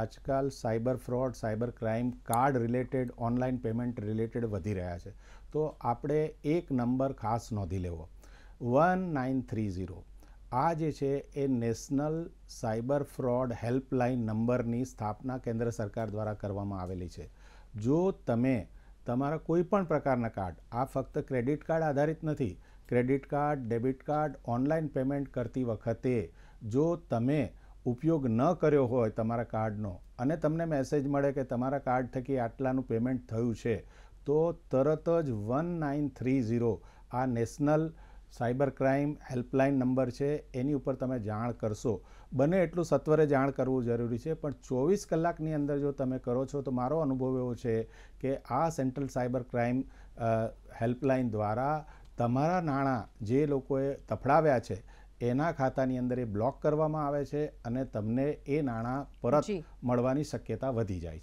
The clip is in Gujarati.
આજકાલ cyber fraud cyber crime card related online payment related વધી રહ્યા છે તો આપણે એક નંબર ખાસ નોંધી લેવો વન નાઇન થ્રી ઝીરો આ જે છે એ નેશનલ સાયબર ફ્રોડ હેલ્પલાઇન નંબરની સ્થાપના કેન્દ્ર સરકાર દ્વારા કરવામાં આવેલી છે જો તમે તમારા કોઈપણ પ્રકારના કાર્ડ આ ફક્ત ક્રેડિટ કાર્ડ આધારિત નથી credit card debit card online payment કરતી વખતે જો તમે ઉપયોગ ન કર્યો હોય તમારા કાર્ડનો અને તમને મેસેજ મળે કે તમારા કાર્ડ થકી આટલાનું પેમેન્ટ થયું છે તો તરત જ વન નાઇન થ્રી ઝીરો આ national cyber crime helpline number છે એની ઉપર તમે જાણ કરશો બને એટલું સત્વરે જાણ કરવું જરૂરી છે પણ ચોવીસ કલાકની અંદર જો તમે કરો છો તો મારો અનુભવ એવો છે કે આ સેન્ટ્રલ સાયબર ક્રાઇમ હેલ્પલાઇન દ્વારા તમારા નાણાં જે લોકોએ તફડાવ્યા છે એના ખાતાની અંદર એ બ્લોક કરવામાં આવે છે અને તમને એ નાણાં પરત મળવાની શક્યતા વધી જાય છે